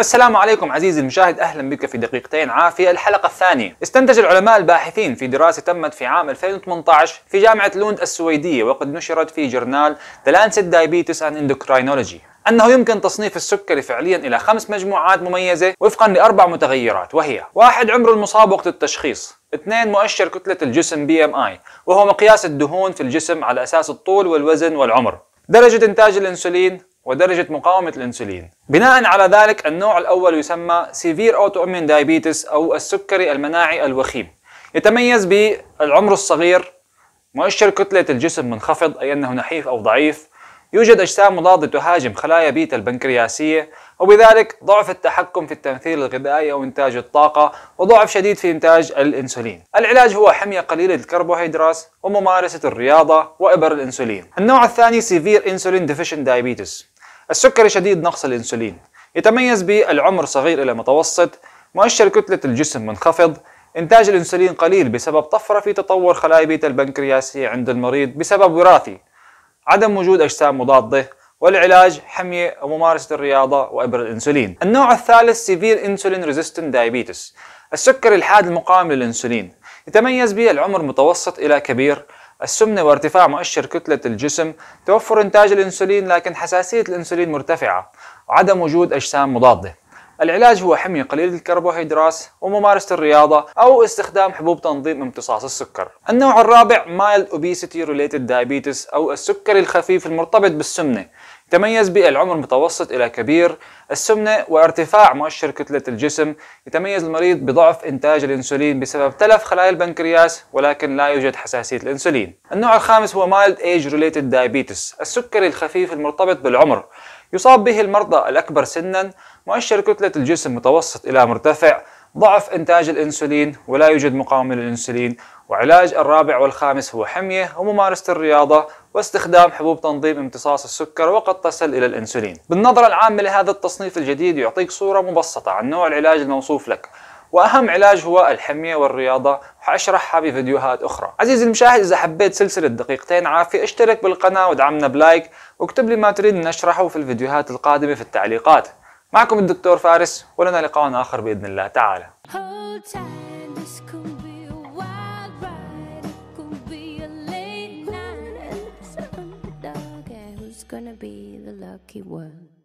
السلام عليكم عزيزي المشاهد اهلا بك في دقيقتين عافيه الحلقه الثانيه. استنتج العلماء الباحثين في دراسه تمت في عام 2018 في جامعه لوند السويديه وقد نشرت في جورنال The Lancet Diabetes and Endocrinology أنه يمكن تصنيف السكري فعليا إلى خمس مجموعات مميزة وفقا لأربع متغيرات وهي واحد عمر المصاب وقت التشخيص اثنين مؤشر كتلة الجسم BMI وهو مقياس الدهون في الجسم على أساس الطول والوزن والعمر درجة إنتاج الأنسولين ودرجة مقاومة الأنسولين بناء على ذلك النوع الأول يسمى سيفير أوتو أمين دايبيتس أو السكري المناعي الوخيم يتميز بالعمر الصغير مؤشر كتلة الجسم منخفض أي أنه نحيف أو ضعيف يوجد أجسام مضادة تهاجم خلايا بيتا البنكرياسية وبذلك ضعف التحكم في التمثيل الغذائي أو إنتاج الطاقة وضعف شديد في إنتاج الإنسولين العلاج هو حمية قليلة للكربوهيدرات وممارسة الرياضة وإبر الإنسولين النوع الثاني سيفير إنسولين ديفيشن دايابيتس السكري شديد نقص الإنسولين يتميز بالعمر صغير إلى متوسط مؤشر كتلة الجسم منخفض إنتاج الأنسولين قليل بسبب طفرة في تطور خلايا بيتا البنكرياسية عند المريض بسبب وراثي عدم وجود أجسام مضادة والعلاج حمية وممارسة الرياضة وإبر الأنسولين النوع الثالث Severe Insulin Resistant Diabetes السكر الحاد المقاوم للأنسولين يتميز به العمر متوسط إلى كبير السمنة وارتفاع مؤشر كتلة الجسم توفر إنتاج الأنسولين لكن حساسية الأنسولين مرتفعة وعدم وجود أجسام مضادة العلاج هو حمية قليل الكربوهيدرات وممارسة الرياضة أو استخدام حبوب تنظيم امتصاص السكر. النوع الرابع mild obesity related diabetes أو السكري الخفيف المرتبط بالسمنة يتميز بالعمر متوسط إلى كبير السمنة وارتفاع مؤشر كتلة الجسم يتميز المريض بضعف إنتاج الأنسولين بسبب تلف خلايا البنكرياس ولكن لا يوجد حساسية الأنسولين النوع الخامس هو مايلد ايج ريليتد دايابيتس السكري الخفيف المرتبط بالعمر يصاب به المرضى الأكبر سنا مؤشر كتلة الجسم متوسط إلى مرتفع ضعف إنتاج الأنسولين ولا يوجد مقاومة للأنسولين وعلاج الرابع والخامس هو حمية وممارسة الرياضة واستخدام حبوب تنظيم امتصاص السكر وقد تصل إلى الأنسولين بالنظرة العامة لهذا التصنيف الجديد يعطيك صورة مبسطة عن نوع العلاج الموصوف لك واهم علاج هو الحميه والرياضه وحاشرحها بفيديوهات اخرى عزيزي المشاهد اذا حبيت سلسله دقيقتين عافيه اشترك بالقناه وادعمنا بلايك واكتب لي ما تريد ان نشرحه في الفيديوهات القادمه في التعليقات معكم الدكتور فارس ولنا لقاء آخر بإذن الله تعالى gonna be the lucky one.